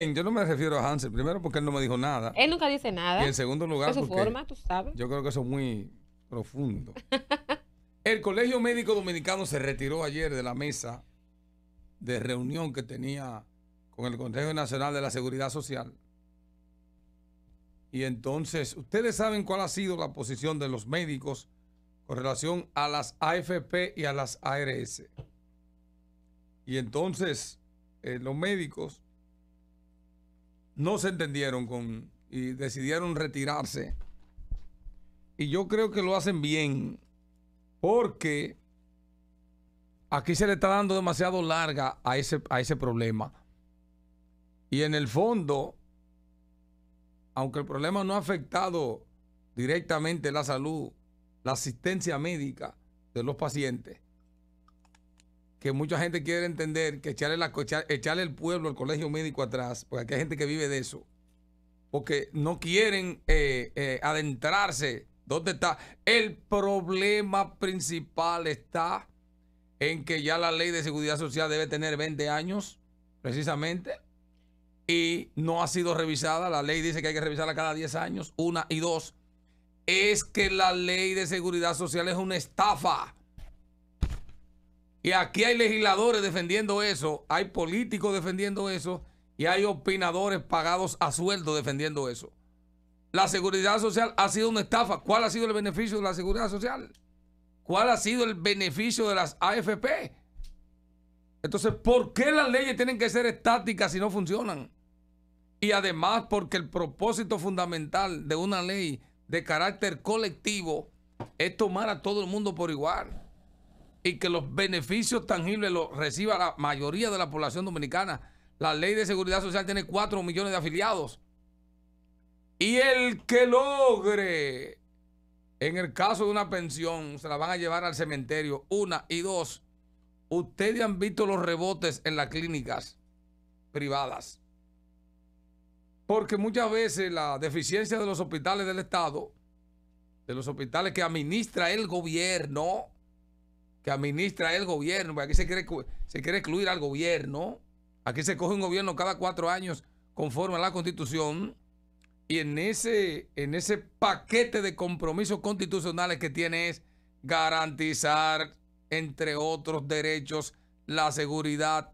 yo no me refiero a Hansel. Primero, porque él no me dijo nada. Él nunca dice nada. Y en segundo lugar, su forma, tú sabes. Yo creo que eso es muy profundo. El Colegio Médico Dominicano se retiró ayer de la mesa de reunión que tenía con el Consejo Nacional de la Seguridad Social. Y entonces, ustedes saben cuál ha sido la posición de los médicos con relación a las AFP y a las ARS. Y entonces, eh, los médicos no se entendieron con y decidieron retirarse. Y yo creo que lo hacen bien porque aquí se le está dando demasiado larga a ese, a ese problema. Y en el fondo, aunque el problema no ha afectado directamente la salud, la asistencia médica de los pacientes, que mucha gente quiere entender que echarle, el pueblo, el colegio médico atrás, porque aquí hay gente que vive de eso, porque no quieren eh, eh, adentrarse. ¿Dónde está? El problema principal está en que ya la ley de seguridad social debe tener 20 años, precisamente, y no ha sido revisada. La ley dice que hay que revisarla cada 10 años, una y dos. Es que la ley de seguridad social es una estafa. Y aquí hay legisladores defendiendo eso, hay políticos defendiendo eso y hay opinadores pagados a sueldo defendiendo eso. La seguridad social ha sido una estafa. ¿Cuál ha sido el beneficio de la seguridad social? ¿Cuál ha sido el beneficio de las AFP? Entonces, ¿por qué las leyes tienen que ser estáticas si no funcionan? Y además porque el propósito fundamental de una ley de carácter colectivo es tomar a todo el mundo por igual y que los beneficios tangibles los reciba la mayoría de la población dominicana. La ley de seguridad social tiene 4 millones de afiliados. Y el que logre, en el caso de una pensión, se la van a llevar al cementerio. Una y dos, ustedes han visto los rebotes en las clínicas privadas. Porque muchas veces la deficiencia de los hospitales del Estado, de los hospitales que administra el gobierno, que administra el gobierno. porque Aquí se quiere, se quiere excluir al gobierno. Aquí se coge un gobierno cada cuatro años conforme a la constitución. Y en ese, en ese paquete de compromisos constitucionales que tiene es garantizar, entre otros derechos, la seguridad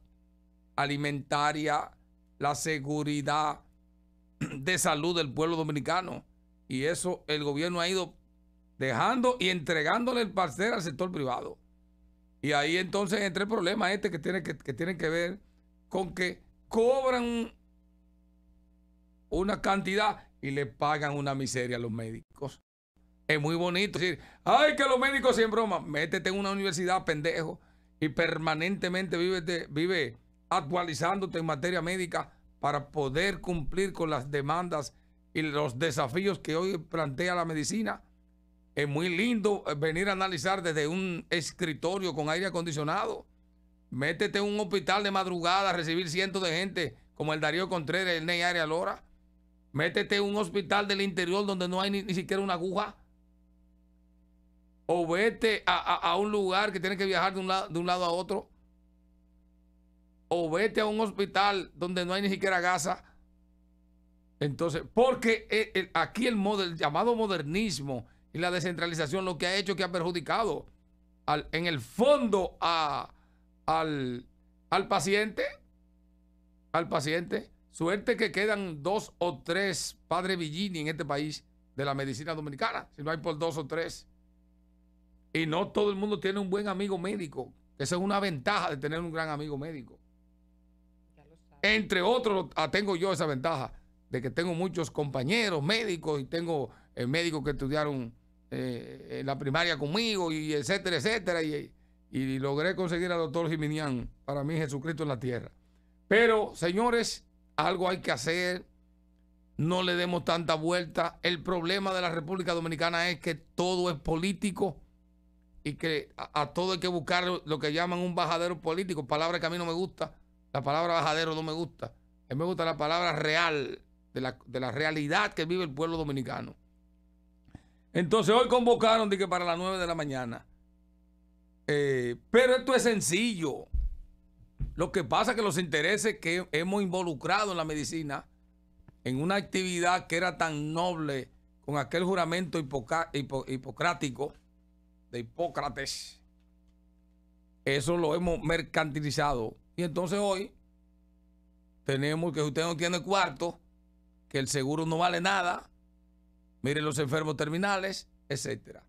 alimentaria, la seguridad de salud del pueblo dominicano. Y eso el gobierno ha ido dejando y entregándole el parcero al sector privado. Y ahí entonces entra el problema este que tiene que, que ver con que cobran una cantidad y le pagan una miseria a los médicos. Es muy bonito decir, ay, que los médicos sin broma, métete en una universidad, pendejo, y permanentemente vive, vive actualizándote en materia médica para poder cumplir con las demandas y los desafíos que hoy plantea la medicina. Es muy lindo eh, venir a analizar desde un escritorio con aire acondicionado. Métete en un hospital de madrugada a recibir cientos de gente como el Darío Contreras, el Ney Arias Lora. Métete en un hospital del interior donde no hay ni, siquiera una aguja. O vete a, a, un lugar que tienes que viajar de un, lado, a otro. O vete a un hospital donde no hay ni siquiera gasa. Entonces, porque eh, eh, aquí el, el llamado modernismo y la descentralización lo que ha hecho es que ha perjudicado en el fondo al, al paciente. Al paciente. Suerte que quedan dos o tres padres Villini en este país de la medicina dominicana, si no hay por dos o tres. Y no todo el mundo tiene un buen amigo médico. Esa es una ventaja de tener un gran amigo médico. Entre otros, ah, tengo yo esa ventaja de que tengo muchos compañeros médicos y tengo eh, médicos que estudiaron eh, en la primaria conmigo y etcétera, etcétera. Y, y logré conseguir al doctor Jiminián, para mí Jesucristo en la tierra. Pero, señores, algo hay que hacer. No le demos tanta vuelta. El problema de la República Dominicana es que todo es político y que a, todo hay que buscar lo que llaman un bajadero político. Palabra que a mí no me gusta. La palabra bajadero no me gusta. A me gusta la palabra real, de la realidad que vive el pueblo dominicano. Entonces hoy convocaron de que para las 9 de la mañana. Eh, pero esto es sencillo. Lo que pasa es que los intereses que hemos involucrado en la medicina, en una actividad que era tan noble con aquel juramento hipocrático de Hipócrates, eso lo hemos mercantilizado. Y entonces hoy tenemos que usted no tiene cuarto, que el seguro no vale nada, miren los enfermos terminales, etcétera.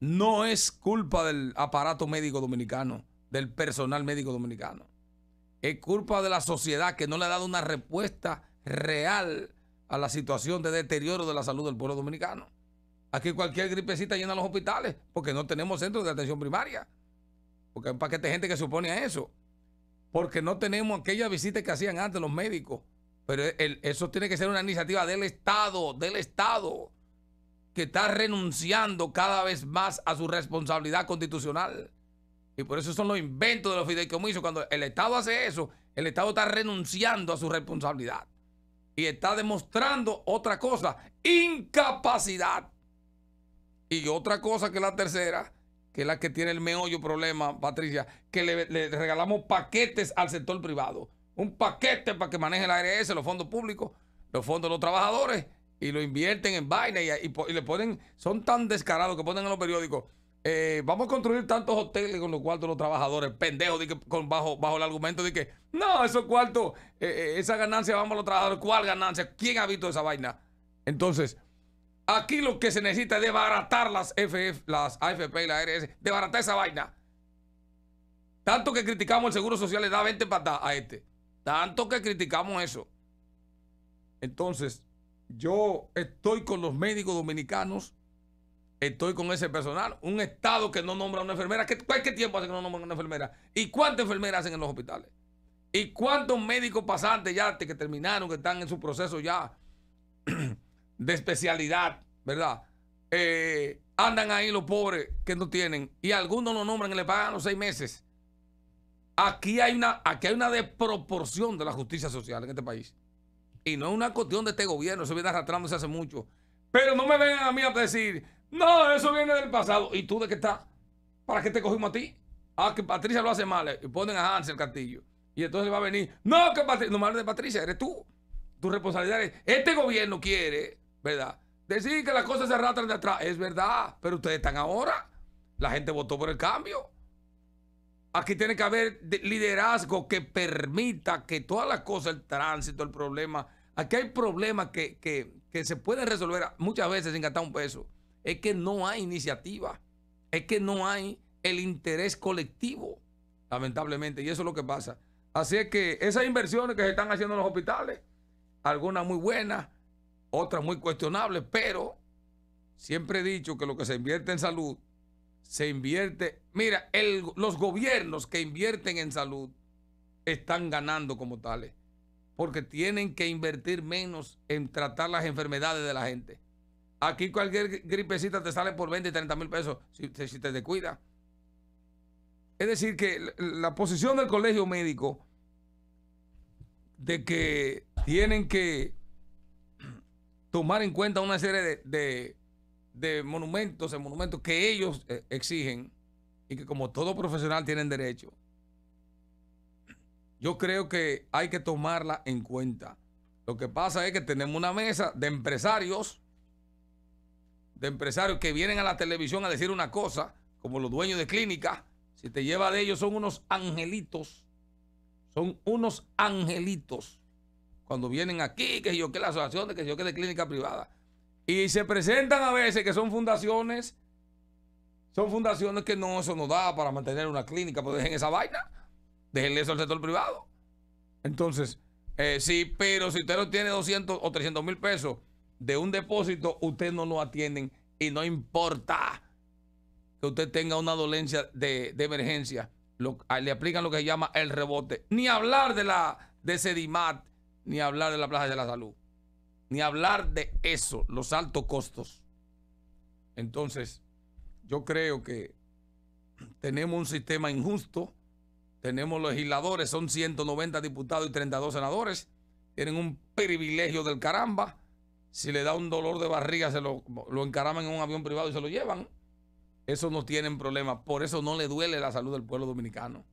No es culpa del aparato médico dominicano, del personal médico dominicano. Es culpa de la sociedad que no le ha dado una respuesta real a la situación de deterioro de la salud del pueblo dominicano. Aquí cualquier gripecita llena los hospitales porque no tenemos centros de atención primaria. Porque hay un paquete de gente que se opone a eso. Porque no tenemos aquellas visitas que hacían antes los médicos. Pero eso tiene que ser una iniciativa del Estado, del Estado que está renunciando cada vez más a su responsabilidad constitucional. Y por eso son los inventos de los fideicomisos. Cuando el Estado hace eso, el Estado está renunciando a su responsabilidad. Y está demostrando otra cosa, incapacidad. Y otra cosa que la tercera, que es la que tiene el meollo problema, Patricia, que le, regalamos paquetes al sector privado. Un paquete para que maneje la ARS, los fondos públicos, los fondos de los trabajadores y lo invierten en vaina y, le ponen, son tan descarados que ponen en los periódicos. Eh, vamos a construir tantos hoteles con los cuartos los trabajadores, pendejos, con, bajo, bajo el argumento de que no, esos cuartos, eh, eh, esa ganancia vamos a los trabajadores, ¿cuál ganancia? ¿Quién ha visto esa vaina? Entonces, aquí lo que se necesita es desbaratar las, FF, las AFP y las RS, desbaratar esa vaina. Tanto que criticamos el Seguro Social, le da 20 patadas a este. Tanto que criticamos eso. Entonces, yo estoy con los médicos dominicanos, estoy con ese personal. Un Estado que no nombra a una enfermera, ¿qué, ¿qué tiempo hace que no nombran una enfermera? ¿Y cuántas enfermeras hacen en los hospitales? ¿Y cuántos médicos pasantes ya que terminaron, que están en su proceso ya de especialidad, ¿verdad? Eh, andan ahí los pobres que no tienen y algunos no nombran y le pagan los seis meses. Aquí hay, una, aquí hay una desproporción de la justicia social en este país. Y no es una cuestión de este gobierno, eso viene arrastrándose hace mucho. Pero no me vengan a mí a decir, no, eso viene del pasado. ¿Y tú de qué estás? ¿Para qué te cogimos a ti? Ah, que Patricia lo hace mal. Eh, y ponen a Hansel Castillo. Y entonces va a venir, no, que Patricia, no mal de Patricia, eres tú. Tu responsabilidad es, este gobierno quiere, ¿verdad? Decir que las cosas se arrastran de atrás. Es verdad, pero ustedes están ahora. La gente votó por el cambio. Aquí tiene que haber liderazgo que permita que todas las cosas, el tránsito, el problema, aquí hay problemas que, que, que se pueden resolver muchas veces sin gastar un peso. Es que no hay iniciativa, es que no hay el interés colectivo, lamentablemente, y eso es lo que pasa. Así es que esas inversiones que se están haciendo en los hospitales, algunas muy buenas, otras muy cuestionables, pero siempre he dicho que lo que se invierte en salud se invierte. Mira, los gobiernos que invierten en salud están ganando como tales, porque tienen que invertir menos en tratar las enfermedades de la gente. Aquí cualquier gripecita te sale por 20 y 30 mil pesos si, te descuidas. Es decir, que la posición del colegio médico de que tienen que tomar en cuenta una serie de, de monumentos, de monumentos que ellos eh, exigen y que como todo profesional tienen derecho, yo creo que hay que tomarla en cuenta. Lo que pasa es que tenemos una mesa de empresarios, de empresarios que vienen a la televisión a decir una cosa, como los dueños de clínicas, si te lleva de ellos son unos angelitos, son unos angelitos. Cuando vienen aquí, que yo que la asociación, que yo que de clínica privada. Y se presentan a veces que son fundaciones, son fundaciones que no, eso no da para mantener una clínica, pues dejen esa vaina, déjenle eso al sector privado. Entonces, eh, sí, pero si usted no tiene 200 o 300 mil pesos de un depósito, usted no lo atienden y no importa que usted tenga una dolencia de, emergencia, le aplican lo que se llama el rebote. Ni hablar de la de Sedimat, ni hablar de la Plaza de la Salud ni hablar de eso, los altos costos. Entonces, yo creo que tenemos un sistema injusto, tenemos legisladores, son 190 diputados y 32 senadores, tienen un privilegio del caramba, si le da un dolor de barriga se lo, encaraman en un avión privado y se lo llevan. Eso no tienen problema, por eso no le duele la salud del pueblo dominicano.